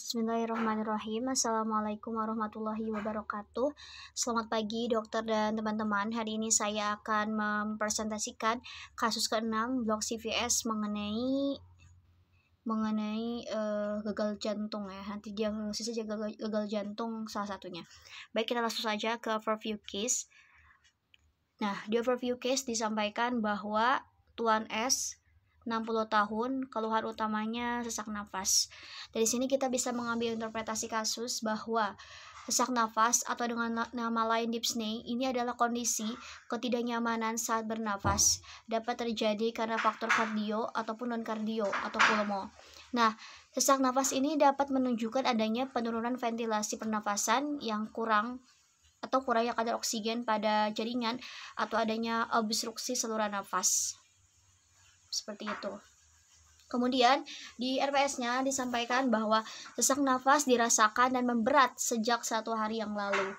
Bismillahirrahmanirrahim. Assalamualaikum warahmatullahi wabarakatuh. Selamat pagi dokter dan teman-teman. Hari ini saya akan mempresentasikan kasus ke-6 blok CVS mengenai mengenai uh, gagal jantung ya. Nanti dia diagnosis saja gagal, gagal jantung salah satunya. Baik, kita langsung saja ke overview case. Nah, di overview case disampaikan bahwa Tuan S 60 tahun, keluhan utamanya sesak nafas. Dari sini kita bisa mengambil interpretasi kasus bahwa sesak nafas atau dengan nama lain deep ini adalah kondisi ketidaknyamanan saat bernafas. Dapat terjadi karena faktor kardio ataupun non kardio atau pulmo. Nah, sesak nafas ini dapat menunjukkan adanya penurunan ventilasi pernafasan yang kurang atau kurangnya kadar oksigen pada jaringan atau adanya obstruksi saluran nafas seperti itu. Kemudian di RPS-nya disampaikan bahwa sesak nafas dirasakan dan memberat sejak satu hari yang lalu.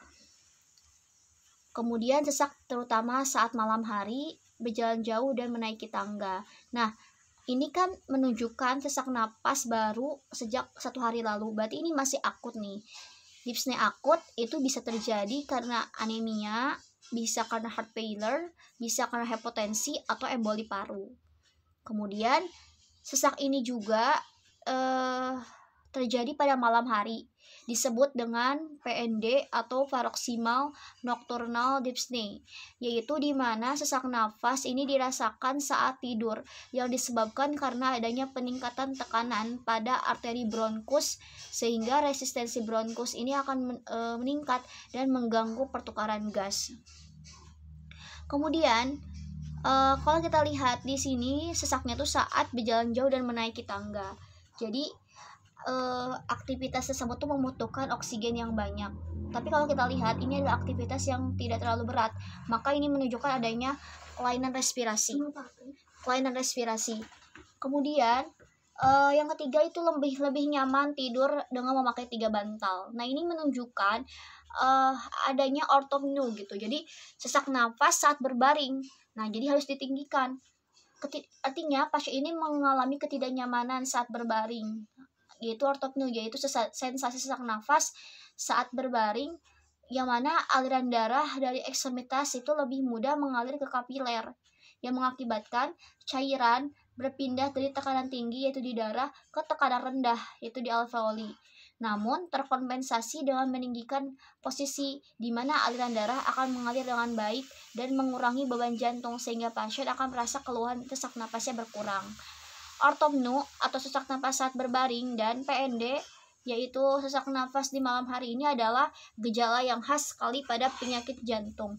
Kemudian sesak terutama saat malam hari, berjalan jauh dan menaiki tangga. Nah, ini kan menunjukkan sesak nafas baru sejak satu hari lalu. Berarti ini masih akut nih. Dipsnya akut itu bisa terjadi karena anemia, bisa karena heart failure, bisa karena hipotensi atau emboli paru. Kemudian sesak ini juga eh, terjadi pada malam hari, disebut dengan PND atau paroksimal nocturnal dyspnea yaitu di mana sesak nafas ini dirasakan saat tidur yang disebabkan karena adanya peningkatan tekanan pada arteri bronkus sehingga resistensi bronkus ini akan eh, meningkat dan mengganggu pertukaran gas. Kemudian, uh, kalau kita lihat di sini sesaknya tuh saat berjalan jauh dan menaiki tangga jadi uh, aktivitas tersebut tuh membutuhkan oksigen yang banyak tapi kalau kita lihat ini adalah aktivitas yang tidak terlalu berat maka ini menunjukkan adanya kelainan respirasi kelainan respirasi kemudian uh, yang ketiga itu lebih lebih nyaman tidur dengan memakai tiga bantal nah ini menunjukkan uh, adanya ortomnu gitu jadi sesak nafas saat berbaring Nah, jadi harus ditinggikan. Keti artinya pasien ini mengalami ketidaknyamanan saat berbaring, yaitu ortopnea, yaitu sensasi sesak nafas saat berbaring, yang mana aliran darah dari ekstremitas itu lebih mudah mengalir ke kapiler, yang mengakibatkan cairan berpindah dari tekanan tinggi yaitu di darah ke tekanan rendah yaitu di alveoli namun terkompensasi dengan meninggikan posisi di mana aliran darah akan mengalir dengan baik dan mengurangi beban jantung sehingga pasien akan merasa keluhan sesak napasnya berkurang. ortopno atau sesak napas saat berbaring dan PND yaitu sesak napas di malam hari ini adalah gejala yang khas sekali pada penyakit jantung.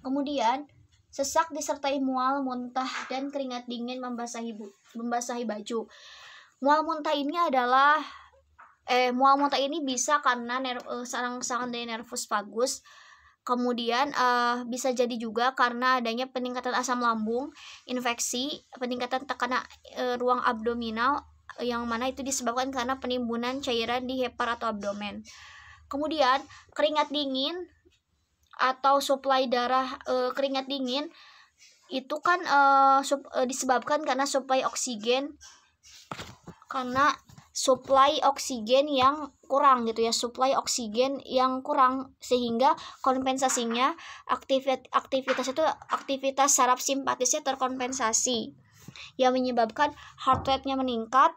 Kemudian, sesak disertai mual, muntah, dan keringat dingin membasahi, membasahi baju. Mual muntah ini adalah eh mual muntah ini bisa karena eh, sarang-sarang dari nervus vagus. Kemudian uh, bisa jadi juga karena adanya peningkatan asam lambung, infeksi, peningkatan tekanan uh, eh, ruang abdominal yang mana itu disebabkan karena penimbunan cairan di hepar atau abdomen. Kemudian keringat dingin atau suplai darah uh, keringat dingin itu kan uh, sup- uh, disebabkan karena suplai oksigen karena supply oksigen yang kurang gitu ya supply oksigen yang kurang sehingga kompensasinya aktivit aktivitas itu aktivitas saraf simpatisnya terkompensasi yang menyebabkan heart rate-nya meningkat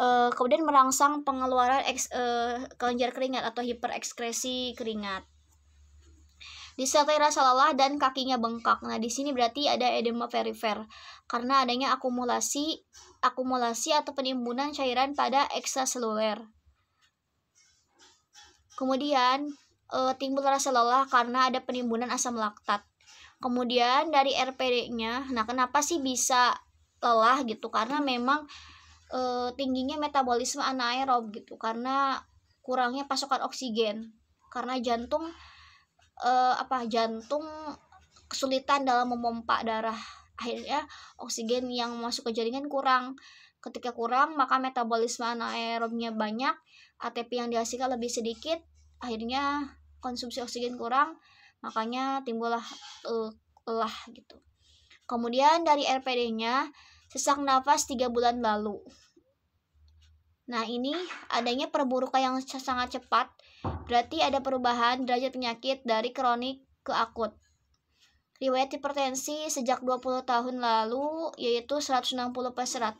uh, kemudian merangsang pengeluaran eks, eh, kelenjar keringat atau hiperekskresi keringat disertai rasa lelah dan kakinya bengkak. Nah, di sini berarti ada edema perifer karena adanya akumulasi akumulasi atau penimbunan cairan pada ekstraseluler. Kemudian e, timbul rasa lelah karena ada penimbunan asam laktat. Kemudian dari RPD-nya, nah kenapa sih bisa lelah gitu? Karena memang e, tingginya metabolisme anaerob gitu karena kurangnya pasokan oksigen. Karena jantung uh, apa jantung kesulitan dalam memompa darah akhirnya oksigen yang masuk ke jaringan kurang ketika kurang maka metabolisme anaerobnya banyak ATP yang dihasilkan lebih sedikit akhirnya konsumsi oksigen kurang makanya timbullah uh, lelah gitu kemudian dari RPD-nya sesak nafas tiga bulan lalu Nah, ini adanya perburukan yang sangat cepat, berarti ada perubahan derajat penyakit dari kronik ke akut. Riwayat hipertensi sejak 20 tahun lalu yaitu 160 per 100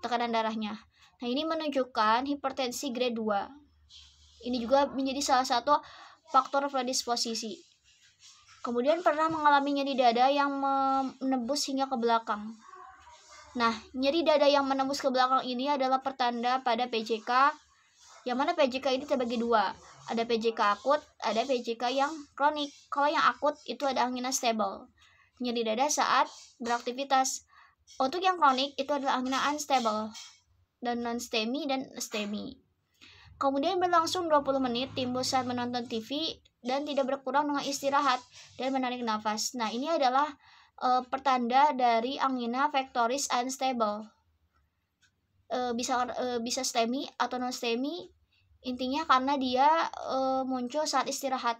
tekanan darahnya. Nah, ini menunjukkan hipertensi grade 2. Ini juga menjadi salah satu faktor predisposisi. Kemudian pernah mengalami nyeri dada yang menebus hingga ke belakang. Nah, nyeri dada yang menembus ke belakang ini adalah pertanda pada PJK yang mana PJK ini terbagi dua. Ada PJK akut, ada PJK yang kronik. Kalau yang akut itu ada angina stable. Nyeri dada saat beraktivitas. Untuk yang kronik itu adalah angina unstable dan non-STEMI dan STEMI. Kemudian berlangsung 20 menit timbul saat menonton TV dan tidak berkurang dengan istirahat dan menarik nafas. Nah, ini adalah e, pertanda dari angina vectoris unstable. E, bisa e, bisa STEMI atau non STEMI intinya karena dia e, muncul saat istirahat.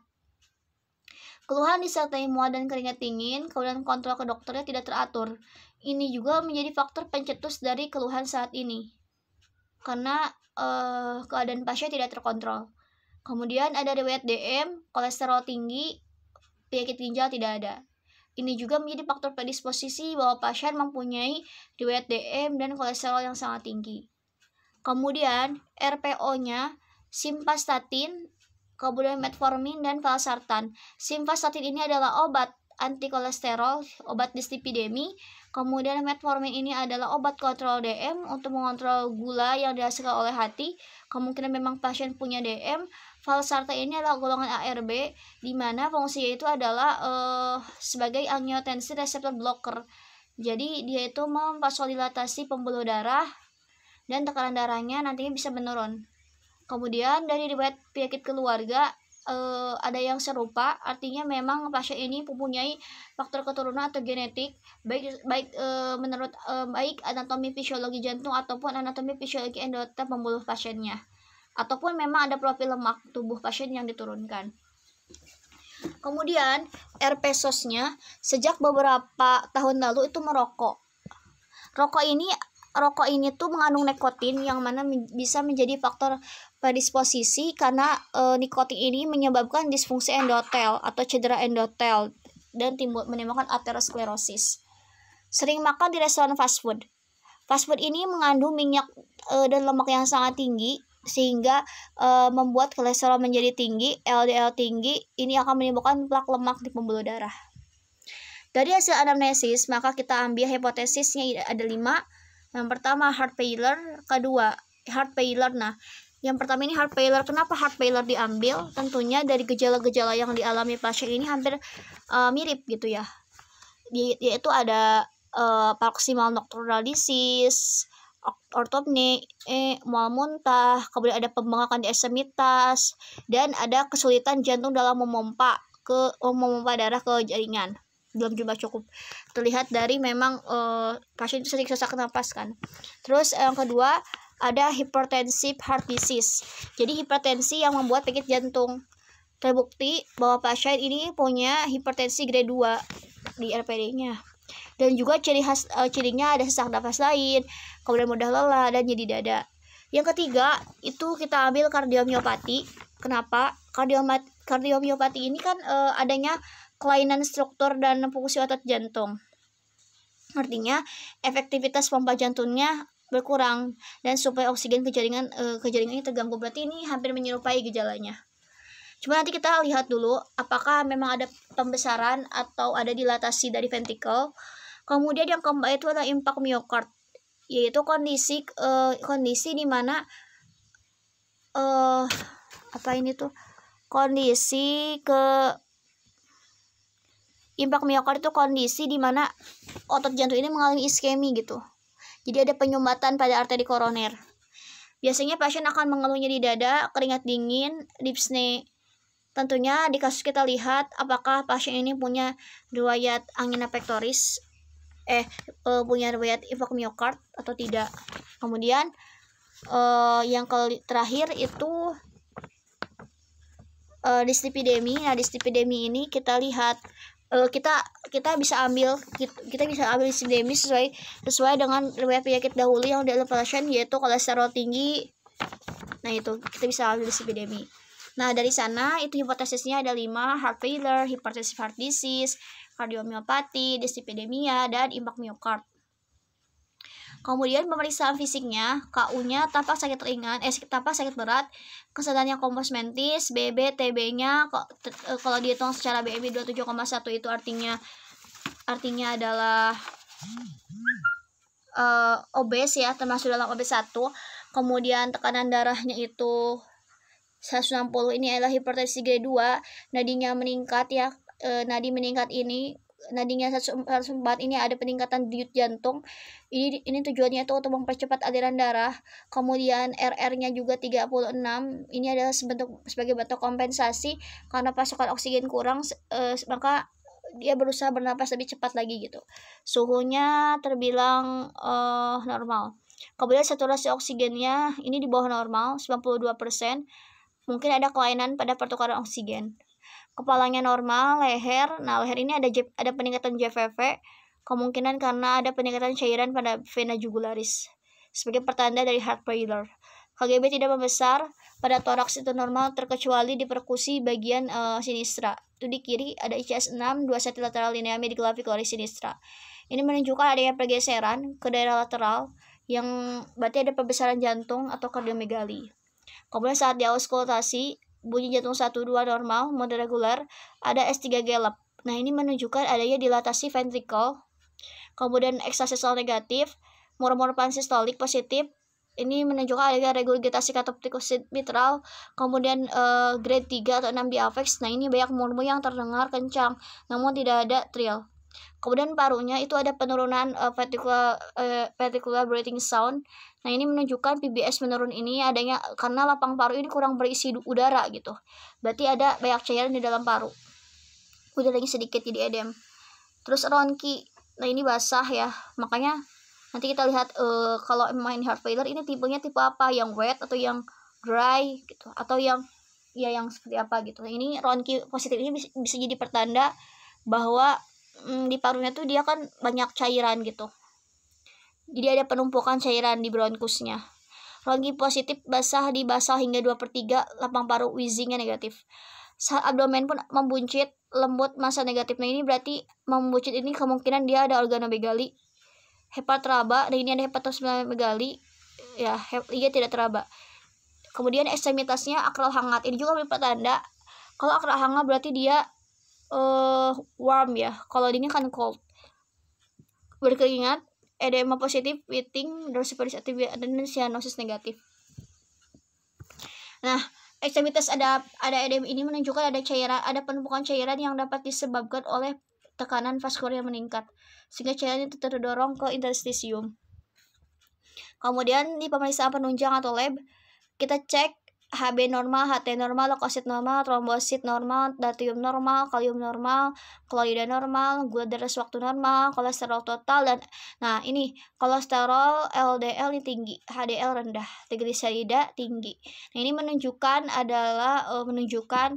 Keluhan disertai mual dan keringat dingin, kemudian kontrol ke dokternya tidak teratur. Ini juga menjadi faktor pencetus dari keluhan saat ini. Karena keadaan pasien tidak terkontrol. Kemudian ada riwayat DM, kolesterol tinggi, penyakit ginjal tidak ada. Ini juga menjadi faktor predisposisi bahwa pasien mempunyai riwayat DM dan kolesterol yang sangat tinggi. Kemudian RPO-nya simvastatin, kemudian metformin dan valsartan. Simvastatin ini adalah obat anti kolesterol, obat dislipidemi. Kemudian metformin ini adalah obat kontrol DM untuk mengontrol gula yang dihasilkan oleh hati. Kemungkinan memang pasien punya DM, Valsarta ini adalah golongan ARB di mana fungsinya itu adalah uh, sebagai angiotensin receptor blocker. Jadi dia itu memfasilitasi pembuluh darah dan tekanan darahnya nantinya bisa menurun. Kemudian dari riwayat penyakit keluarga uh, ada yang serupa, artinya memang pasien ini mempunyai faktor keturunan atau genetik baik baik uh, menurut uh, baik anatomi fisiologi jantung ataupun anatomi fisiologi endotel pembuluh pasiennya ataupun memang ada profil lemak tubuh pasien yang diturunkan. Kemudian RPSOS-nya sejak beberapa tahun lalu itu merokok. Rokok ini rokok ini tuh mengandung nikotin yang mana bisa menjadi faktor predisposisi karena e, nikotin ini menyebabkan disfungsi endotel atau cedera endotel dan timbul menimbulkan aterosklerosis. Sering makan di restoran fast food. Fast food ini mengandung minyak e, dan lemak yang sangat tinggi sehingga e, membuat kolesterol menjadi tinggi, LDL tinggi, ini akan menimbulkan plak lemak di pembuluh darah. Dari hasil anamnesis, maka kita ambil hipotesisnya ada lima. Yang pertama heart failure, kedua heart failure. Nah, yang pertama ini heart failure. Kenapa heart failure diambil? Tentunya dari gejala-gejala yang dialami pasien ini hampir e, mirip gitu ya. Yaitu ada uh, eh, paroxysmal nocturnal disease, ortopni, eh, mual muntah, kemudian ada pembengkakan di ekstremitas, dan ada kesulitan jantung dalam memompa ke oh, memompa darah ke jaringan dalam jumlah cukup terlihat dari memang eh, pasien itu sering sesak napas kan terus yang kedua ada hypertensive heart disease jadi hipertensi yang membuat penyakit jantung terbukti bahwa pasien ini punya hipertensi grade 2 di RPD-nya dan juga ciri khas uh, cirinya ada sesak nafas lain kemudian mudah lelah dan jadi dada yang ketiga itu kita ambil kardiomiopati kenapa kardiomat kardiomiopati ini kan uh, adanya kelainan struktur dan fungsi otot jantung artinya efektivitas pompa jantungnya berkurang dan supaya oksigen ke jaringan uh, ke jaringan terganggu berarti ini hampir menyerupai gejalanya Cuma nanti kita lihat dulu apakah memang ada pembesaran atau ada dilatasi dari ventricle. Kemudian yang keempat itu adalah impact myocard yaitu kondisi uh, kondisi di mana uh, apa ini tuh kondisi ke impact myocard itu kondisi di mana otot jantung ini mengalami iskemi gitu. Jadi ada penyumbatan pada arteri koroner. Biasanya pasien akan mengeluhnya di dada, keringat dingin, dipsne, Tentunya di kasus kita lihat apakah pasien ini punya riwayat angina pectoris eh, eh punya riwayat infark miokard atau tidak. Kemudian eh, yang terakhir itu eh, dislipidemi. Nah, dislipidemi ini kita lihat eh, kita kita bisa ambil kita bisa ambil dislipidemi sesuai sesuai dengan riwayat penyakit dahulu yang dialami pasien yaitu kolesterol tinggi. Nah, itu kita bisa ambil dislipidemi. Nah, dari sana itu hipotesisnya ada lima, heart failure, hypertensive heart disease, kardiomyopati, dyslipidemia, dan impak miokard. Kemudian pemeriksaan fisiknya, KU-nya tampak sakit ringan, eh tampak sakit berat, kesadarannya kompos mentis, BB, TB-nya e, kalau dihitung secara BB 27,1 itu artinya artinya adalah uh, obes ya, termasuk dalam obes 1. Kemudian tekanan darahnya itu 160 ini adalah hipertensi grade 2, nadinya meningkat ya, e, nadi meningkat ini nadinya 104 ini ada peningkatan denyut jantung. Ini ini tujuannya itu untuk mempercepat aliran darah. Kemudian RR-nya juga 36. Ini adalah sebentuk sebagai bentuk kompensasi karena pasokan oksigen kurang e, maka dia berusaha bernapas lebih cepat lagi gitu. Suhunya terbilang e, normal. Kemudian saturasi oksigennya ini di bawah normal 92%. Mungkin ada kelainan pada pertukaran oksigen. Kepalanya normal, leher. Nah, leher ini ada ada peningkatan JVV, kemungkinan karena ada peningkatan cairan pada vena jugularis sebagai pertanda dari heart failure. KGB tidak membesar, pada toraks itu normal terkecuali di perkusi bagian uh, sinistra. Itu di kiri ada ICS6, 2 seti lateral linea medial coli sinistra. Ini menunjukkan adanya pergeseran ke daerah lateral yang berarti ada pembesaran jantung atau kardiomegali. Kemudian saat diauskultasi, bunyi jantung 1-2 normal, mode reguler, ada S3 gelap. Nah, ini menunjukkan adanya dilatasi ventrikel, kemudian ekstrasensor negatif, murmur pansistolik positif, ini menunjukkan adanya regurgitasi katoptikosid mitral, kemudian uh, grade 3 atau 6 di apex. Nah, ini banyak murmur yang terdengar kencang, namun tidak ada trill. Kemudian parunya itu ada penurunan uh, eh, particular eh, uh, particular breathing sound. Nah, ini menunjukkan PBS menurun ini adanya karena lapang paru ini kurang berisi udara gitu. Berarti ada banyak cairan di dalam paru. Udah lagi sedikit jadi edem. Terus ronki. Nah, ini basah ya. Makanya nanti kita lihat uh, kalau main heart failure ini tipenya tipe apa? Yang wet atau yang dry gitu atau yang ya yang seperti apa gitu. Nah, ini ronki positif ini bisa, bisa jadi pertanda bahwa mm, di parunya tuh dia kan banyak cairan gitu jadi ada penumpukan cairan di bronkusnya Lagi positif basah di basah hingga 2 per 3 lapang paru wheezingnya negatif saat abdomen pun membuncit lembut masa negatifnya ini berarti membuncit ini kemungkinan dia ada organomegali hepatraba, raba dan ini ada hepatosmegali, ya hep, dia tidak teraba kemudian ekstremitasnya akral hangat ini juga merupakan tanda kalau akral hangat berarti dia uh, warm ya kalau dingin kan cold berkeringat edema positif witing dorsifleris activity, dan cyanosis negatif nah ekstremitas ada ada edema ini menunjukkan ada cairan ada penumpukan cairan yang dapat disebabkan oleh tekanan vaskular yang meningkat sehingga cairan itu terdorong ke interstitium kemudian di pemeriksaan penunjang atau lab kita cek HB normal, HT normal, leukosit normal, trombosit normal, natrium normal, kalium normal, klorida normal, gula darah waktu normal, kolesterol total dan nah ini kolesterol LDL ini tinggi, HDL rendah, trigliserida tinggi. Nah, ini menunjukkan adalah uh, menunjukkan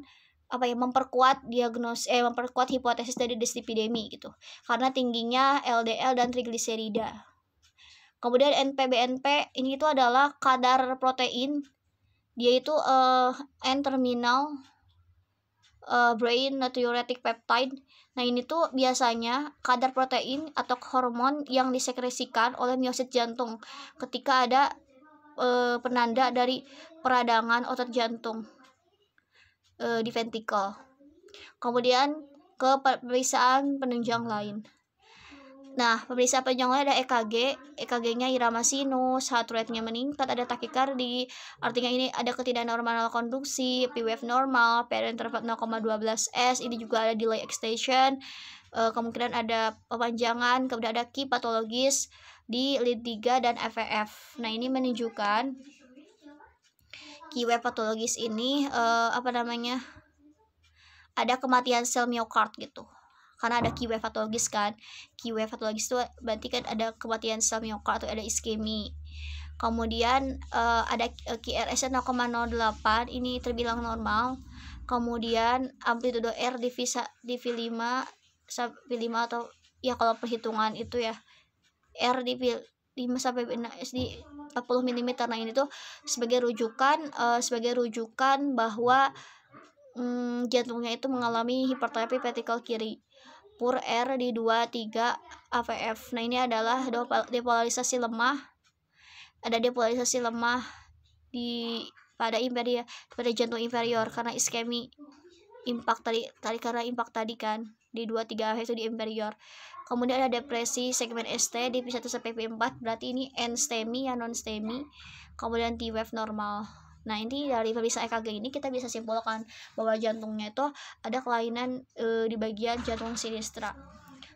apa ya memperkuat diagnosis eh memperkuat hipotesis dari dislipidemi gitu karena tingginya LDL dan trigliserida. Kemudian NPBNP ini itu adalah kadar protein dia itu uh, eh, N-terminal uh, eh, brain natriuretic peptide. Nah, ini tuh biasanya kadar protein atau hormon yang disekresikan oleh miosit jantung ketika ada uh, penanda dari peradangan otot jantung uh, di ventikel. Kemudian ke pemeriksaan penunjang lain. Nah, pemeriksa penjangkauan ada EKG, EKG-nya irama sinus, heart rate-nya meningkat, ada takikardi, artinya ini ada ketidaknormalan konduksi, P-wave normal, PR interval 0,12S, ini juga ada delay extension, eh, kemungkinan ada pemanjangan, kemudian ada key patologis di lead 3 dan FEF. Nah, ini menunjukkan key wave patologis ini eh, apa namanya? Ada kematian sel miokard gitu karena ada kiwe patologis kan kiwe patologis itu berarti kan ada kematian sel miokard atau ada iskemi kemudian uh, ada QRS eh, 0,08 ini terbilang normal kemudian amplitudo R di V, di V5 atau ya kalau perhitungan itu ya R di V5 sampai 6 di 40 mm nah ini tuh sebagai rujukan uh, sebagai rujukan bahwa mm, jantungnya itu mengalami hipertrofi vertikal kiri pur R di 2, 3 AVF. Nah, ini adalah depolarisasi lemah. Ada depolarisasi lemah di pada inferior pada jantung inferior karena iskemi impact tadi tadi karena impact tadi kan di 2 3 itu di inferior. Kemudian ada depresi segmen ST di P1 sampai P4 berarti ini end STEMI ya non STEMI. Kemudian T wave normal. Nah, ini dari pemirsa EKG ini kita bisa simpulkan bahwa jantungnya itu ada kelainan e, di bagian jantung sinistra.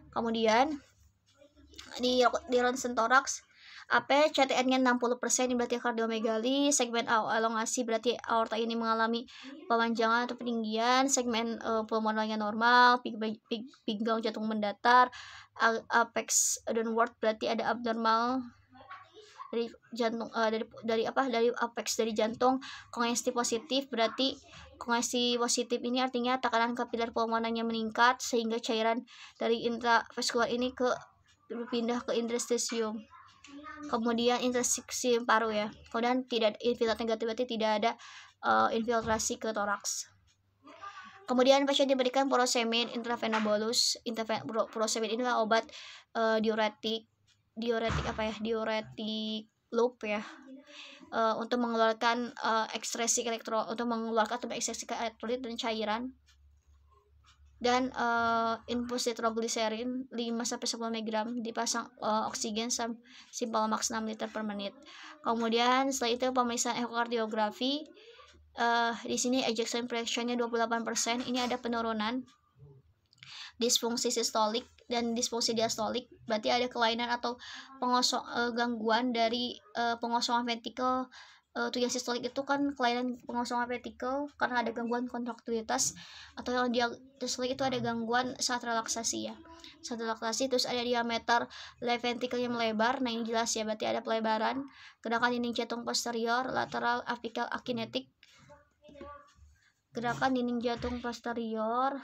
Kemudian di di ronsen toraks AP CTN-nya 60% ini berarti kardiomegali, segmen elongasi berarti aorta ini mengalami pemanjangan atau peninggian, segmen uh, eh, pulmonalnya normal, pinggang pinggang jantung mendatar, apex downward berarti ada abnormal dari jantung uh, dari dari apa dari apex dari jantung kongesti positif berarti kongesti positif ini artinya tekanan kapiler pulmonanya meningkat sehingga cairan dari intravaskular ini ke berpindah ke interstitium kemudian interstitium paru ya kemudian tidak infiltrat negatif berarti tidak ada uh, infiltrasi ke toraks Kemudian pasien diberikan porosemin intravenabolus Intraven porosemin inilah obat uh, diuretik diuretik apa ya diuretik loop ya uh, untuk mengeluarkan uh, eh, ekstresi elektro untuk mengeluarkan atau ekstresi elektrolit dan cairan dan uh, eh, infus nitrogliserin 5 sampai 10 mg dipasang uh, oksigen simpel max 6 liter per menit. Kemudian setelah itu pemeriksaan ekokardiografi uh, di sini ejection fractionnya 28%, ini ada penurunan disfungsi sistolik dan disfungsi diastolik berarti ada kelainan atau pengosong uh, eh, gangguan dari uh, pengosongan ventrikel uh, tujuan sistolik itu kan kelainan pengosongan vertikal karena ada gangguan kontraktilitas atau yang diastolik itu ada gangguan saat relaksasi ya saat relaksasi terus ada diameter left ventricle yang melebar nah ini jelas ya berarti ada pelebaran gerakan dinding jantung posterior lateral apical akinetik gerakan dinding jantung posterior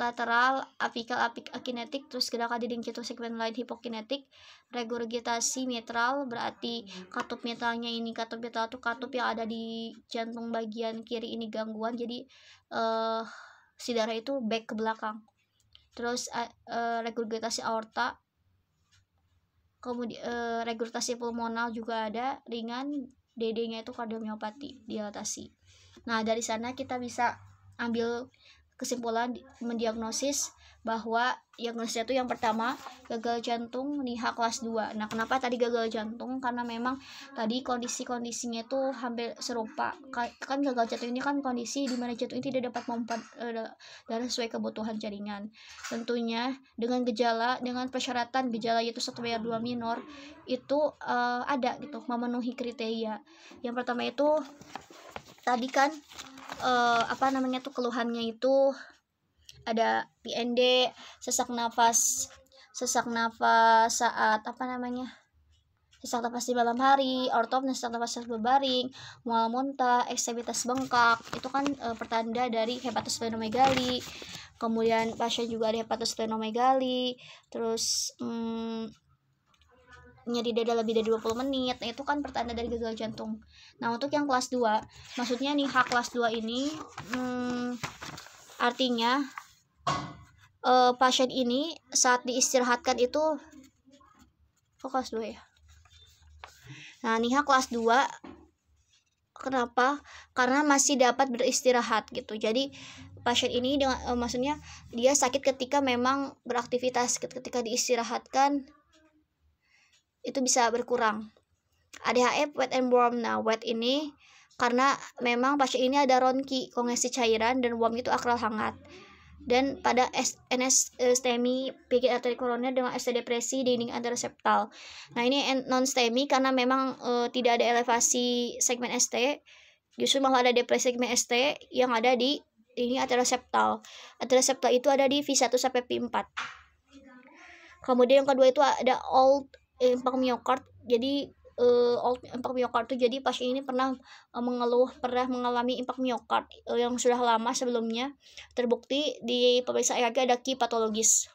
lateral, apikal, apik akinetik, terus gerakan dinding cetus segmen lain hipokinetik, regurgitasi mitral, berarti katup mitralnya ini katup mitral itu katup yang ada di jantung bagian kiri ini gangguan, jadi uh, si darah itu back ke belakang. Terus uh, uh, regurgitasi aorta, kemudian uh, eh, regurgitasi pulmonal juga ada ringan, DD-nya itu kardiomiopati dilatasi. Nah, dari sana kita bisa ambil kesimpulan mendiagnosis bahwa diagnosisnya itu yang pertama gagal jantung NIHA kelas 2. Nah, kenapa tadi gagal jantung? Karena memang tadi kondisi-kondisinya itu hampir serupa. Kan gagal jantung ini kan kondisi dimana mana jantung ini tidak dapat memompa eh, darah sesuai kebutuhan jaringan. Tentunya dengan gejala dengan persyaratan gejala yaitu satu bayar dua minor itu uh, ada gitu memenuhi kriteria. Yang pertama itu tadi kan uh, apa namanya tuh keluhannya itu ada PND, sesak nafas, sesak nafas saat apa namanya? sesak nafas di malam hari, ortopnes sesak nafas saat berbaring, mual muntah, ekstremitas bengkak, itu kan e, pertanda dari hepatosplenomegali. Kemudian pasien juga ada hepatosplenomegali, terus hmm, nyeri dada lebih dari 20 menit nah, itu kan pertanda dari gagal jantung nah untuk yang kelas 2 maksudnya nih hak kelas 2 ini hmm, artinya uh, pasien ini saat diistirahatkan itu kok oh, kelas 2 ya nah nih hak kelas 2 kenapa karena masih dapat beristirahat gitu jadi pasien ini dengan uh, maksudnya dia sakit ketika memang beraktivitas ketika diistirahatkan itu bisa berkurang. AdHF e wet and warm. Nah, wet ini karena memang pasien ini ada ronki, kongesi cairan dan warm itu akral hangat. Dan pada NS STEMI e, PG arteri koroner dengan ST depresi dinding antara septal. Nah, ini non STEMI karena memang uh, tidak ada elevasi segmen ST, justru malah ada depresi segmen ST yang ada di ini antara septal. Antara septal itu ada di V1 sampai v 4 Kemudian yang kedua itu ada old Impak miokard jadi uh, old impak miokard itu jadi pasien ini pernah uh, mengeluh pernah mengalami impak miokard uh, eh, yang sudah lama sebelumnya terbukti di pemeriksaan EKG ada ki patologis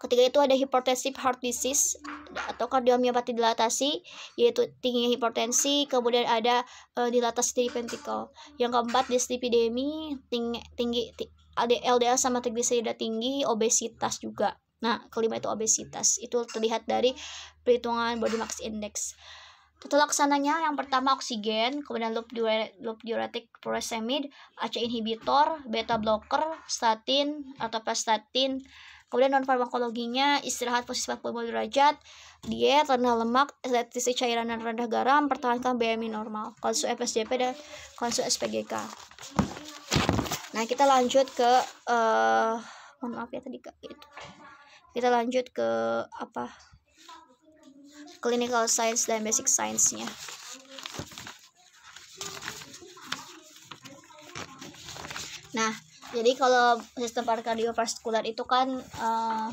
Ketiga itu ada hipertensif heart disease atau kardiomiopati dilatasi yaitu tingginya hipertensi, kemudian ada uh, dilatasi di ventricle. Yang keempat dislipidemi, tinggi, tinggi LDL sama trigliserida tinggi, obesitas juga. Nah, kelima itu obesitas. Itu terlihat dari perhitungan body mass index. Tata laksananya yang pertama oksigen, kemudian loop, diure loop diuretik furosemide, ACE inhibitor, beta blocker, statin atau plastatin. Kemudian non farmakologinya istirahat posisi 45 derajat, diet rendah lemak, restriksi cairan dan rendah garam, pertahankan BMI normal, konsu FSJP dan konsu SPGK. Nah, kita lanjut ke uh, mohon maaf ya tadi Kak itu kita lanjut ke apa clinical science dan basic science-nya nah jadi kalau sistem kardiovaskular itu kan uh,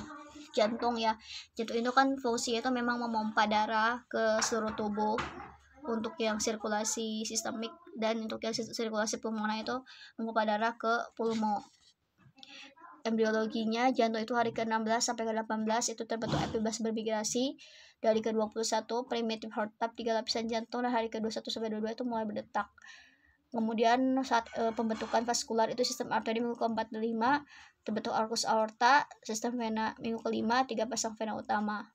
jantung ya jantung itu kan fungsinya itu memang memompa darah ke seluruh tubuh untuk yang sirkulasi sistemik dan untuk yang sirkulasi pulmoner itu memompa darah ke pulmo embriologinya jantung itu hari ke-16 sampai ke-18 itu terbentuk epibas bermigrasi dari ke-21 primitive heart tap tiga lapisan jantung dan hari ke-21 sampai 22 itu mulai berdetak kemudian saat e, pembentukan vaskular itu sistem arteri minggu ke 45 terbentuk arcus aorta sistem vena minggu ke-5 tiga pasang vena utama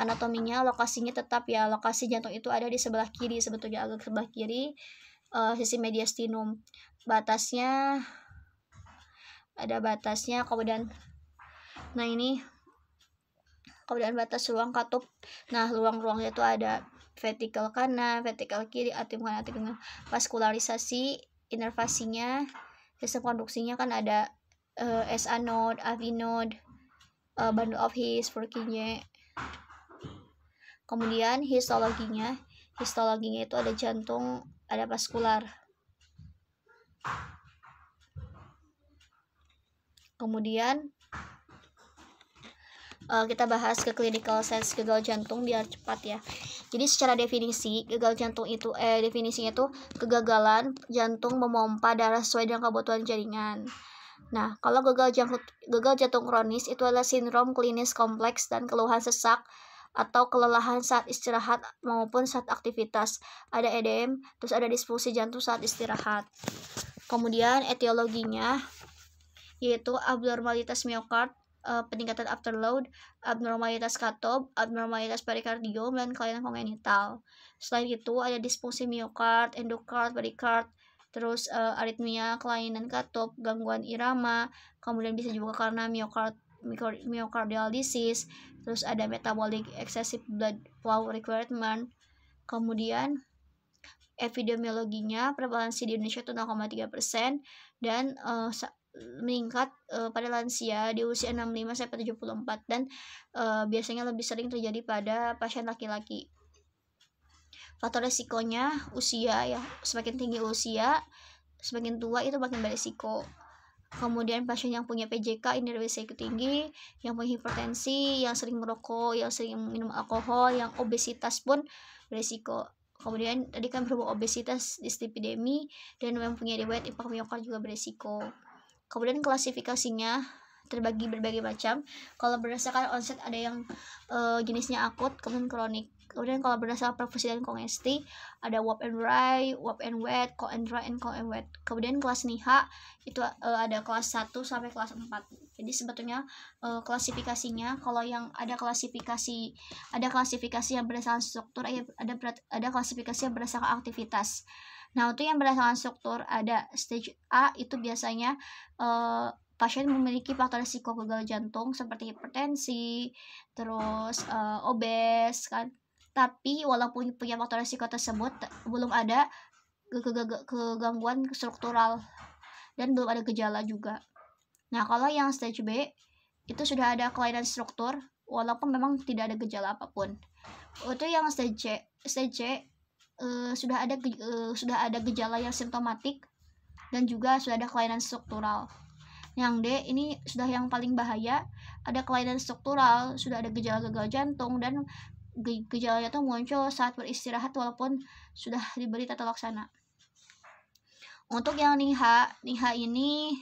anatominya lokasinya tetap ya lokasi jantung itu ada di sebelah kiri sebetulnya agak sebelah kiri e, sisi mediastinum batasnya ada batasnya kemudian nah ini kemudian batas ruang katup nah ruang-ruangnya itu ada vertikal kanan vertikal kiri atim kanan atim kanan vaskularisasi inervasinya sistem konduksinya kan ada uh, eh, SA node, AV node, uh, bundle of his, workingnya. Kemudian histologinya, histologinya itu ada jantung, ada vaskular. Kemudian uh, kita bahas ke clinical sense gagal jantung biar cepat ya. Jadi secara definisi gagal jantung itu eh definisinya itu kegagalan jantung memompa darah sesuai dengan kebutuhan jaringan. Nah, kalau gagal jantung gagal jantung kronis itu adalah sindrom klinis kompleks dan keluhan sesak atau kelelahan saat istirahat maupun saat aktivitas. Ada edm, terus ada disfungsi jantung saat istirahat. Kemudian etiologinya yaitu abnormalitas miokard, uh, peningkatan afterload, abnormalitas katob, abnormalitas perikardium, dan kelainan kongenital. Selain itu, ada disfungsi miokard, endokard, perikard, terus uh, aritmia, kelainan katob, gangguan irama, kemudian bisa juga karena miokard myocardial disease, terus ada metabolic excessive blood flow requirement. Kemudian epidemiologinya prevalensi di Indonesia itu 0,3 dan uh, meningkat uh, pada lansia di usia 65 sampai 74 dan uh, biasanya lebih sering terjadi pada pasien laki-laki. Faktor resikonya usia ya, semakin tinggi usia, semakin tua itu makin beresiko. Kemudian pasien yang punya PJK ini risiko tinggi, yang punya hipertensi, yang sering merokok, yang sering minum alkohol, yang obesitas pun berisiko. kemudian tadi kan berhubung obesitas di epidemi dan yang punya riwayat impak miokard juga berisiko. Kemudian klasifikasinya terbagi berbagai macam. Kalau berdasarkan onset ada yang uh, jenisnya akut, kemudian kronik. Kemudian kalau berdasarkan profesi dan kongesti ada warp and dry, warp and wet, cold and dry, and cold and wet. Kemudian kelas NIHA itu uh, ada kelas 1 sampai kelas 4. Jadi sebetulnya uh, klasifikasinya kalau yang ada klasifikasi ada klasifikasi yang berdasarkan struktur, ada ada klasifikasi yang berdasarkan aktivitas. Nah, untuk yang berdasarkan struktur ada stage A itu biasanya uh, pasien memiliki faktor risiko gagal jantung seperti hipertensi, terus uh, obes kan. Tapi walaupun punya faktor risiko tersebut belum ada kegangguan struktural dan belum ada gejala juga. Nah, kalau yang stage B itu sudah ada kelainan struktur walaupun memang tidak ada gejala apapun. Untuk yang stage C, stage C uh, sudah ada uh, sudah ada gejala yang simptomatik dan juga sudah ada kelainan struktural. Yang D ini sudah yang paling bahaya, ada kelainan struktural, sudah ada gejala gagal jantung dan ge gejalanya itu muncul saat beristirahat walaupun sudah diberi tata laksana. Untuk yang NIHA, NIHA ini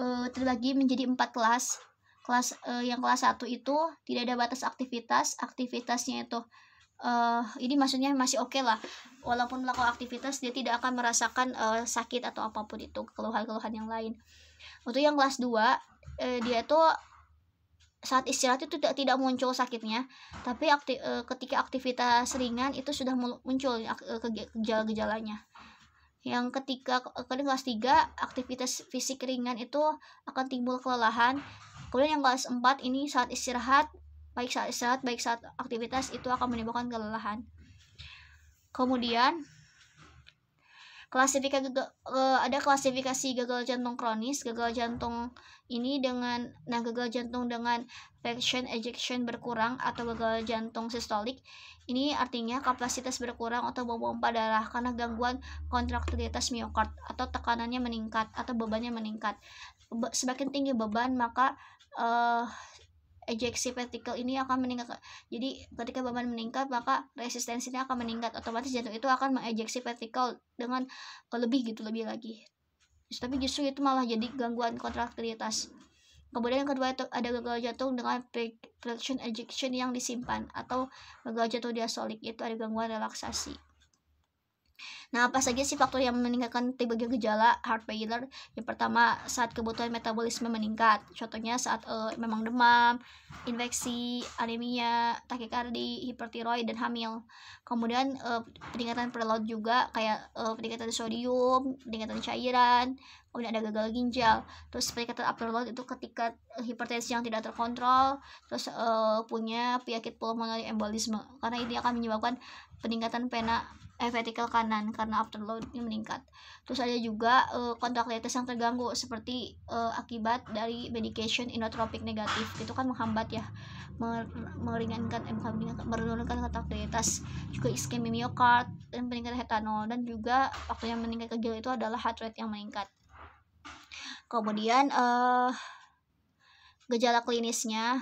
uh, terbagi menjadi empat kelas. Kelas uh, yang kelas 1 itu tidak ada batas aktivitas, aktivitasnya itu uh, ini maksudnya masih oke okay lah walaupun melakukan aktivitas dia tidak akan merasakan uh, sakit atau apapun itu keluhan-keluhan yang lain untuk yang kelas 2 uh, eh, dia itu saat istirahat itu tidak tidak muncul sakitnya tapi akti, uh, ketika aktivitas ringan itu sudah muncul uh, gejala-gejalanya yang ketika kemudian kelas 3 aktivitas fisik ringan itu akan timbul kelelahan kemudian yang kelas 4 ini saat istirahat baik saat istirahat baik saat aktivitas itu akan menimbulkan kelelahan kemudian klasifikasi eh, ada klasifikasi gagal jantung kronis gagal jantung ini dengan nah gagal jantung dengan fraction ejection berkurang atau gagal jantung sistolik ini artinya kapasitas berkurang atau pompa darah karena gangguan kontraktilitas miokard atau tekanannya meningkat atau bebannya meningkat Be semakin tinggi beban maka uh, ejeksi vertikal ini akan meningkat. Jadi ketika beban meningkat maka resistensinya akan meningkat. Otomatis jantung itu akan mengejeksi vertikal dengan lebih gitu lebih lagi. Tapi justru itu malah jadi gangguan kontraktilitas. Kemudian yang kedua itu ada gagal jantung dengan friction ejection yang disimpan atau gagal jantung diastolik itu ada gangguan relaksasi. Nah, apa saja sih faktor yang meningkatkan tiba-tiba gejala heart failure? Yang pertama, saat kebutuhan metabolisme meningkat. Contohnya saat uh, memang demam, infeksi, anemia, takikardi, hipertiroid dan hamil. Kemudian uh, peningkatan preload juga kayak uh, peningkatan sodium, peningkatan cairan, kemudian ada gagal ginjal terus kata afterload itu ketika eh, hipertensi yang tidak terkontrol terus uh, punya penyakit pulmoner embolisme karena ini akan menyebabkan peningkatan pena eh, vertikal kanan karena afterloadnya meningkat. Terus ada juga uh, eh, kontaktivitas yang terganggu seperti uh, akibat dari medication inotropic negatif itu kan menghambat ya meringankan eh, menurunkan kontaktivitas juga iskemia miokard dan peningkatan etanol dan juga waktu yang meningkat kegil itu adalah heart rate yang meningkat. Kemudian uh, gejala klinisnya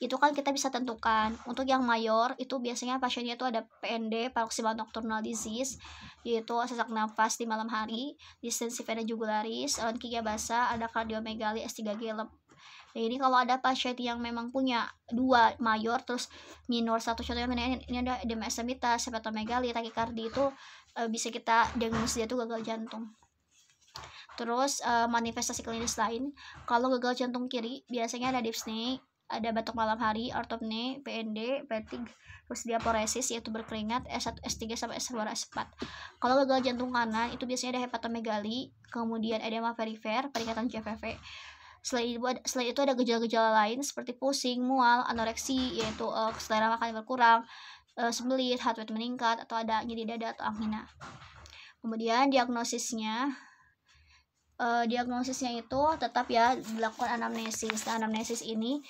itu kan kita bisa tentukan. Untuk yang mayor itu biasanya pasiennya itu ada PND, paroxysmal nocturnal disease, yaitu sesak nafas di malam hari, distensi vena jugularis, lenkigia basah, ada kardiomegali S3G lep. Nah, ini kalau ada pasien yang memang punya dua mayor terus minor satu contohnya ini, ini ada edema estemitas, hepatomegali, takikardi itu eh, bisa kita diagnosis dia itu gagal jantung. Terus uh, manifestasi klinis lain, kalau gagal jantung kiri biasanya ada dipsne, ada batuk malam hari, ortopne, PND, fatigue, terus diaporesis yaitu berkeringat S1, S3 sampai S2, S4. Kalau gagal jantung kanan itu biasanya ada hepatomegali, kemudian edema perifer, peringatan CVV. Selain itu, ada gejala-gejala lain seperti pusing, mual, anoreksi yaitu uh, selera makan yang berkurang, uh, sembelit, heart rate meningkat atau ada nyeri dada atau angina. Kemudian diagnosisnya uh, diagnosisnya itu tetap ya dilakukan anamnesis. Nah, anamnesis ini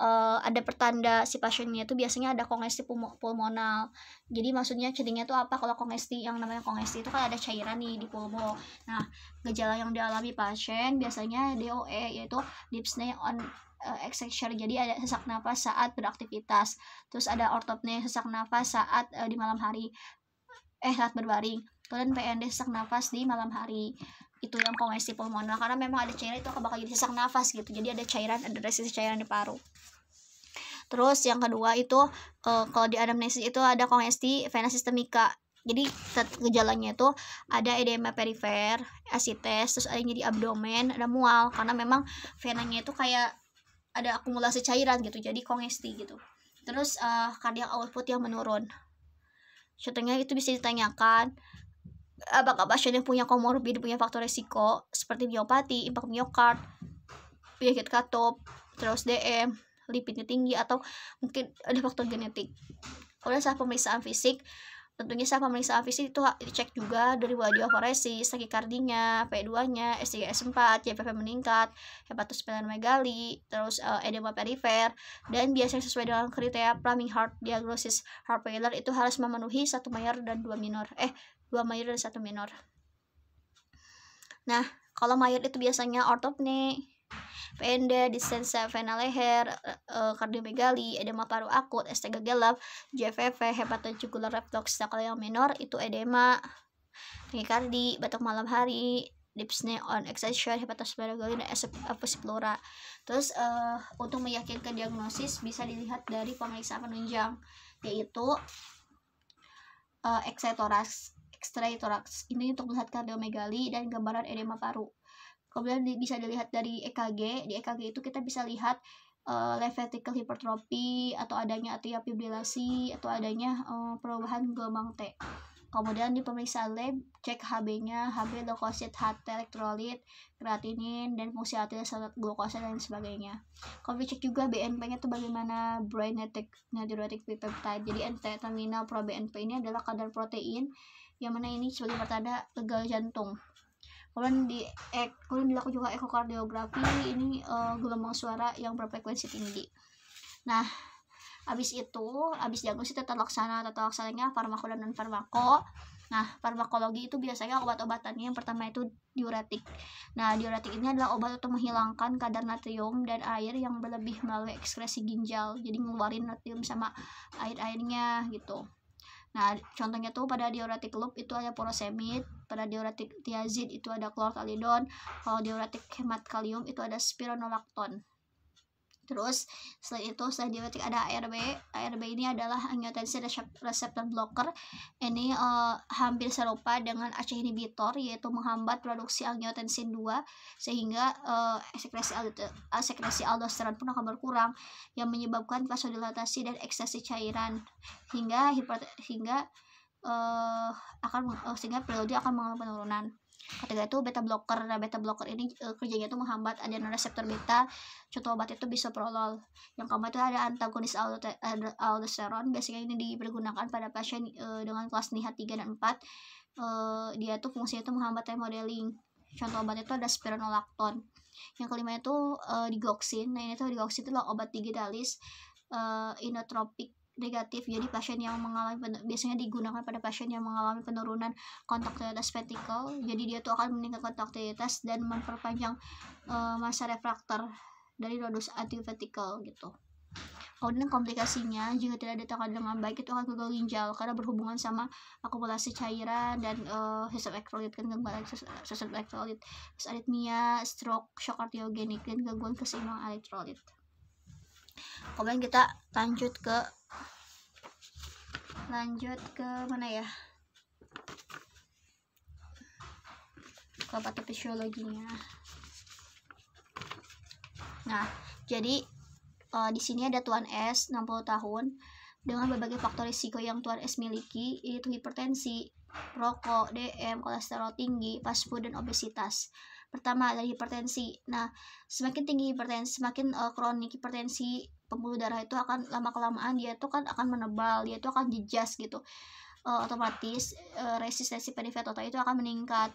uh, ada pertanda si pasiennya itu biasanya ada kongesti pul pulmonal. Jadi maksudnya cedingnya itu apa? Kalau kongesti yang namanya kongesti itu kan ada cairan nih di pulmo. Nah, gejala yang dialami pasien biasanya DOE yaitu deep on uh, Jadi ada sesak nafas saat beraktivitas. Terus ada ortopne sesak nafas saat uh, di malam hari eh saat berbaring. Kemudian PND sesak nafas di malam hari itu yang kongesti pulmonal karena memang ada cairan itu akan bakal jadi sesak nafas gitu jadi ada cairan ada resisi cairan di paru terus yang kedua itu uh, kalau di anamnesis itu ada kongesti vena sistemika jadi gejalanya itu ada edema perifer, asites, terus ada nyeri abdomen, ada mual karena memang venanya itu kayak ada akumulasi cairan gitu, jadi kongesti gitu. Terus uh, eh, cardiac output yang menurun. Contohnya itu bisa ditanyakan apakah eh, pasien yang punya komorbid punya faktor resiko seperti miopati, impak miokard, penyakit katup, terus DM, lipidnya tinggi atau mungkin ada faktor genetik. Oleh saat pemeriksaan fisik, tentunya saat pemeriksaan fisik itu dicek juga dari sakit kardinya, P2-nya, S3S4, JPP meningkat, hepatitis megali, terus uh, edema perifer, dan biasanya sesuai dengan kriteria plumbing Heart Diagnosis Heart Failure itu harus memenuhi satu mayor dan dua minor. Eh, dua mayor dan satu minor nah kalau mayor itu biasanya ortopne penda, distensa vena leher, e, kardiomegali, edema paru akut, ST gelap, JVV, hepatojugular reflux. Nah, kalau yang minor itu edema, tachycardi, batuk malam hari, dipsne on exertion, hepatosplenomegali, dan esophagus Terus uh, untuk meyakinkan diagnosis bisa dilihat dari pemeriksaan penunjang yaitu uh, eksetoraks X-ray Ini untuk melihat kardiomegali dan gambaran edema paru. Kemudian di, bisa dilihat dari EKG. Di EKG itu kita bisa lihat uh, eh, left ventricle hypertrophy atau adanya atria fibrilasi atau adanya uh, perubahan gelombang T. Kemudian di pemeriksaan lab cek HB-nya, HB leukosit, HT elektrolit, kreatinin dan fungsi hati saat glukosa dan sebagainya. Kemudian cek juga BNP-nya itu bagaimana brain natriuretic peptide. Jadi N terminal pro BNP ini adalah kadar protein yang mana ini sebagai pertanda gagal jantung kemudian di ek, kemudian dilakukan juga ekokardiografi ini uh, gelombang suara yang berfrekuensi tinggi nah habis itu habis diagnosis tetap laksana tetap laksananya farmako dan non farmako nah farmakologi itu biasanya obat-obatannya yang pertama itu diuretik nah diuretik ini adalah obat untuk menghilangkan kadar natrium dan air yang berlebih melalui ekskresi ginjal jadi ngeluarin natrium sama air-airnya gitu Nah, contohnya tuh pada diuretik loop itu ada porosemid, pada diuretik tiazid itu ada klorkalidon, kalau diuretik hemat kalium itu ada spironolakton. Terus setelah itu setelah diuretik ada ARB. ARB ini adalah angiotensin reseptor blocker. Ini uh, hampir serupa dengan ACE inhibitor yaitu menghambat produksi angiotensin 2 sehingga uh, eh, sekresi eh, sekresi aldosteron pun akan berkurang yang menyebabkan vasodilatasi dan ekstasi cairan hingga hingga uh, akan uh, sehingga periode akan mengalami penurunan ketiga itu beta blocker nah beta blocker ini e, kerjanya itu menghambat reseptor beta contoh obat itu bisa bisoprolol yang keempat itu ada antagonis eh, aldosteron biasanya ini dipergunakan pada pasien e, dengan kelas NIHA 3 dan 4 e, dia tuh fungsinya itu menghambat remodeling contoh obat itu ada spironolacton yang kelima itu e, digoxin nah ini tuh digoxin itu obat digitalis e, inotropik negatif. Jadi pasien yang mengalami biasanya digunakan pada pasien yang mengalami penurunan kontraktilitas vertikal. Jadi dia tuh akan meningkat kontraktilitas dan memperpanjang uh, masa refraktor dari nodus vertikal gitu. Kemudian komplikasinya jika tidak ditangani dengan baik itu akan gagal ginjal karena berhubungan sama akumulasi cairan dan uh, sistem elektrolit kan gangguan sistem elektrolit, aritmia, stroke, shock kardiogenik dan gangguan keseimbangan elektrolit. Kemudian kita lanjut ke lanjut ke mana ya ke batu nah jadi uh, di sini ada Tuan S 60 tahun dengan berbagai faktor risiko yang Tuan S miliki yaitu hipertensi, rokok, DM, kolesterol tinggi, fast food dan obesitas. Pertama dari hipertensi. Nah, semakin tinggi hipertensi, semakin uh, kronik hipertensi pembuluh darah itu akan lama kelamaan dia itu kan akan menebal, dia itu akan jejas gitu. Uh, otomatis uh, resistensi pada otak itu akan meningkat.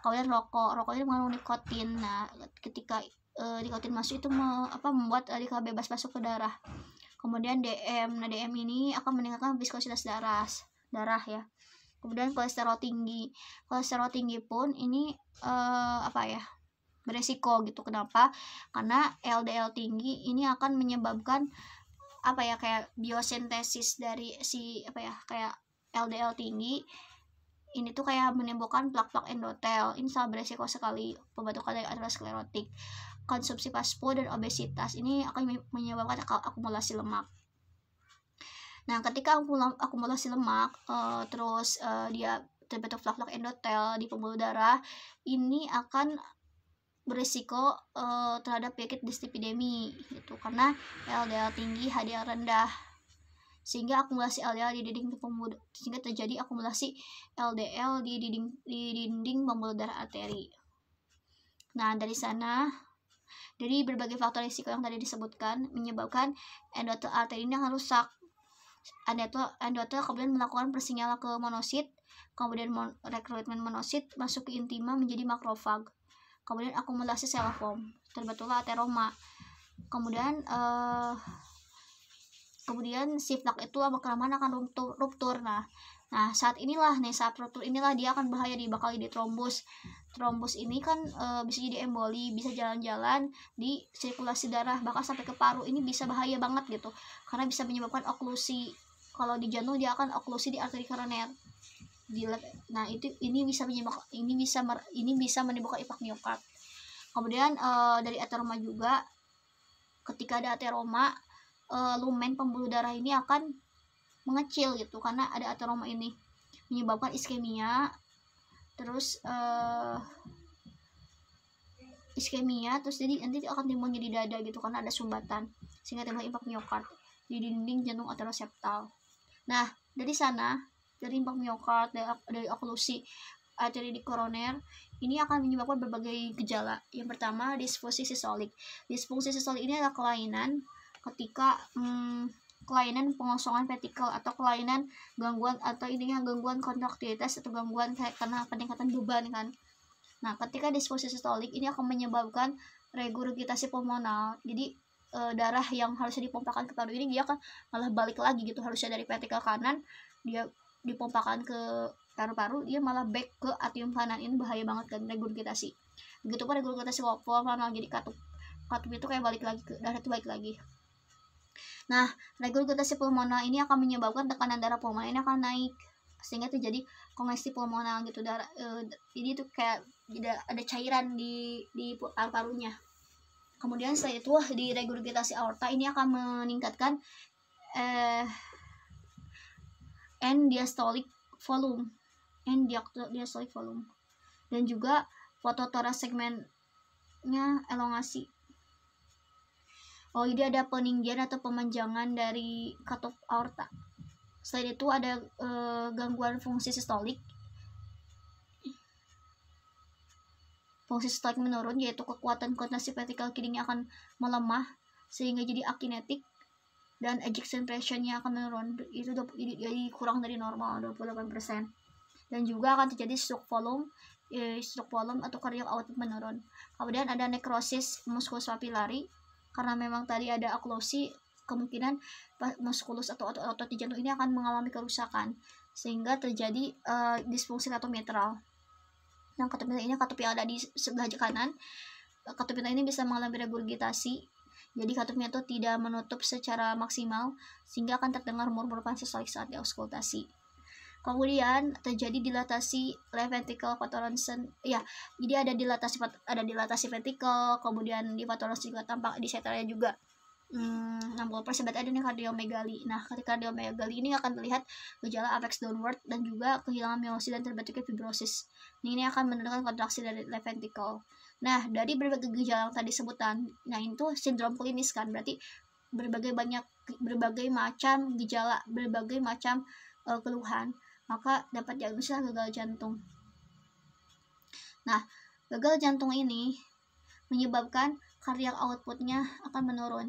Kemudian rokok, rokok ini mengandung nikotin. Nah, ketika uh, nikotin masuk itu me, apa membuat radikal bebas masuk ke darah. Kemudian DM. Nah, DM ini akan meningkatkan viskositas darah, darah ya kemudian kolesterol tinggi kolesterol tinggi pun ini uh, apa ya beresiko gitu kenapa karena LDL tinggi ini akan menyebabkan apa ya kayak biosintesis dari si apa ya kayak LDL tinggi ini tuh kayak menimbulkan plak-plak endotel ini sangat beresiko sekali pembentukan dari aterosklerotik konsumsi fast dan obesitas ini akan menyebabkan akumulasi lemak Nah, ketika akumulasi lemak uh, terus uh, dia terbentuk flak-flak endotel di pembuluh darah, ini akan berisiko uh, terhadap penyakit dislipidemi gitu karena LDL tinggi, HDL rendah sehingga akumulasi LDL di dinding pembuluh sehingga terjadi akumulasi LDL di dinding di dinding pembuluh darah arteri. Nah, dari sana dari berbagai faktor risiko yang tadi disebutkan menyebabkan endotel arteri ini akan rusak endotel, itu kemudian melakukan persinyalan ke monosit, kemudian mon rekrutmen monosit masuk ke intima menjadi makrofag. Kemudian akumulasi sel form, terbentuklah ateroma. Kemudian uh, kemudian si plak itu lama akan ruptur, ruptur. Nah, Nah, saat inilah nih saat protur inilah dia akan bahaya di bakal di trombus trombus ini kan e, bisa jadi emboli, bisa jalan-jalan di sirkulasi darah, bahkan sampai ke paru. Ini bisa bahaya banget gitu. Karena bisa menyebabkan oklusi. Kalau di jantung dia akan oklusi di arteri koroner. nah, itu ini bisa menyebabkan ini bisa mer, ini bisa menimbulkan ipak miokard. Kemudian e, dari ateroma juga ketika ada ateroma e, lumen pembuluh darah ini akan mengecil gitu karena ada ateroma ini menyebabkan iskemia terus uh, iskemia terus jadi nanti akan timbul jadi dada gitu karena ada sumbatan sehingga timbul impak miokard di dinding jantung ateroseptal nah dari sana dari impak miokard dari, dari oklusi arteri di koroner ini akan menyebabkan berbagai gejala yang pertama disfungsi sistolik disfungsi sistolik ini adalah kelainan ketika hmm, kelainan pengosongan vertikal atau kelainan gangguan atau intinya gangguan kontraktilitas atau gangguan kayak karena peningkatan beban kan. Nah, ketika disposisi stolik ini akan menyebabkan regurgitasi pulmonal. Jadi e, darah yang harusnya dipompakan ke paru ini dia akan malah balik lagi gitu. Harusnya dari vertikal kanan dia dipompakan ke paru-paru dia malah back ke atrium kanan ini bahaya banget kan regurgitasi begitu pun regurgitasi pulmonal jadi katup katup itu kayak balik lagi ke darah itu balik lagi Nah, regurgitasi pulmonal ini akan menyebabkan tekanan darah pulmonar ini akan naik sehingga terjadi kongesi pulmonal gitu darah e, jadi itu kayak ada cairan di di paru-parunya. Kemudian setelah itu di regurgitasi aorta ini akan meningkatkan eh end diastolic volume, end diastolic volume dan juga fototora segmennya elongasi Oh, jadi ada peninggian atau pemanjangan dari katup aorta. Selain itu ada uh, gangguan fungsi sistolik. Fungsi sistolik menurun yaitu kekuatan kontraksi vertikal kidneynya akan melemah sehingga jadi akinetik dan ejection pressure-nya akan menurun itu jadi kurang dari normal 28% dan juga akan terjadi stroke volume eh, stroke volume atau cardiac output menurun kemudian ada necrosis muskulus papilari karena memang tadi ada aklosi kemungkinan muskulus atau otot-otot di jantung ini akan mengalami kerusakan sehingga terjadi uh, disfungsi katometral. yang katometral ini katup yang ada di sebelah kanan. Eh, katometral ini bisa mengalami regurgitasi. Jadi katupnya itu tidak menutup secara maksimal sehingga akan terdengar murmur pansesolik saat diauskultasi. Kemudian terjadi dilatasi left ventricle patoronsen ya, jadi ada dilatasi ada dilatasi ventricle, kemudian di patoronsen juga tampak di setelnya juga hmm, puluh persen ada nih kardiomegali. Nah, ketika kardiomegali ini akan terlihat gejala apex downward dan juga kehilangan miosin dan terbentuknya fibrosis. Nah, ini akan menurunkan kontraksi dari left ventricle. Nah, dari berbagai gejala yang tadi sebutan, nah itu sindrom klinis kan, berarti berbagai banyak berbagai macam gejala, berbagai macam uh, keluhan maka dapat diagnosa gagal jantung. Nah, gagal jantung ini menyebabkan karya outputnya akan menurun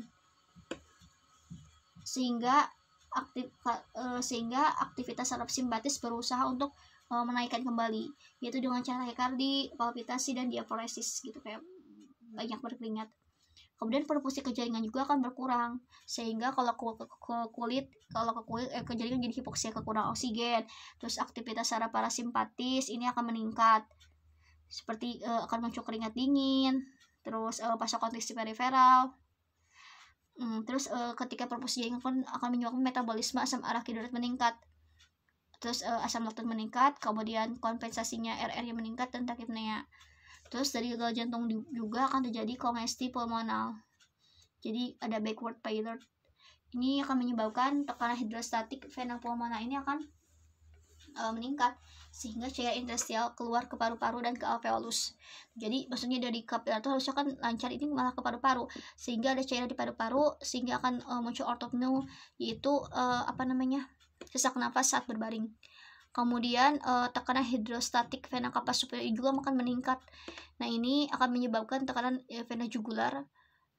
sehingga aktif eh, sehingga aktivitas saraf simpatis berusaha untuk eh, menaikkan kembali yaitu dengan cara ekardi palpitasi dan diaforesis gitu kayak banyak berkeringat kemudian perfusi ke jaringan juga akan berkurang sehingga kalau ke, ke kulit kalau ke kulit eh, ke jaringan jadi hipoksia kekurangan oksigen terus aktivitas saraf parasimpatis ini akan meningkat seperti eh, akan muncul keringat dingin terus eh, pasokan vasokonstriksi periferal hmm, terus eh, ketika perfusi jaringan pun akan menyebabkan metabolisme asam arah hidrat meningkat terus eh, asam laktat meningkat kemudian kompensasinya RR yang meningkat dan takipnya Terus dari gagal jantung juga akan terjadi kongesti pulmonal. Jadi ada backward failure. Ini akan menyebabkan tekanan hidrostatik vena pulmonal ini akan uh, meningkat sehingga cairan interstitial keluar ke paru-paru dan ke alveolus. Jadi maksudnya dari kapiler itu harusnya kan lancar ini malah ke paru-paru sehingga ada cairan di paru-paru sehingga akan uh, muncul ortopneu yaitu uh, apa namanya sesak nafas saat berbaring. Kemudian uh, tekanan hidrostatik vena kapas superior juga akan meningkat. Nah, ini akan menyebabkan tekanan uh, vena jugular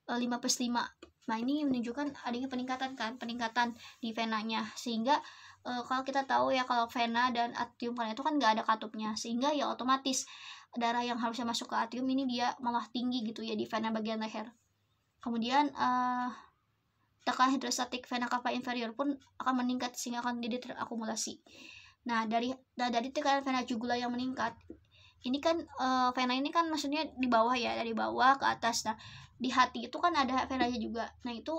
uh, eh, 5 plus 5. Nah, ini menunjukkan adanya peningkatan kan, peningkatan di venanya sehingga kalau kita tahu ya kalau vena dan atrium kan itu kan nggak ada katupnya sehingga ya otomatis darah yang harusnya masuk ke atrium ini dia malah tinggi gitu ya di vena bagian leher. Kemudian eh, tekanan hidrostatik vena kapas inferior pun akan meningkat sehingga akan jadi terakumulasi. Nah, dari nah, dari tekanan vena jugular yang meningkat, ini kan uh, vena ini kan maksudnya di bawah ya, dari bawah ke atas. Nah, di hati itu kan ada venanya juga. Nah, itu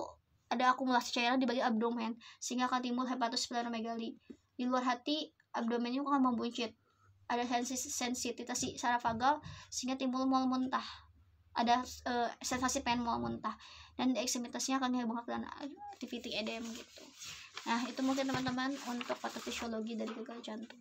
ada akumulasi cairan di bagian abdomen sehingga akan timbul hepatosplenomegali. Di luar hati, abdomennya akan membuncit. Ada sensitivitas saraf vagal sehingga timbul mual muntah. Ada uh, sensasi pengen mual muntah dan di ekstremitasnya akan dihubungkan dengan activity edem gitu. Nah, itu mungkin teman-teman untuk patofisiologi dari gagal jantung.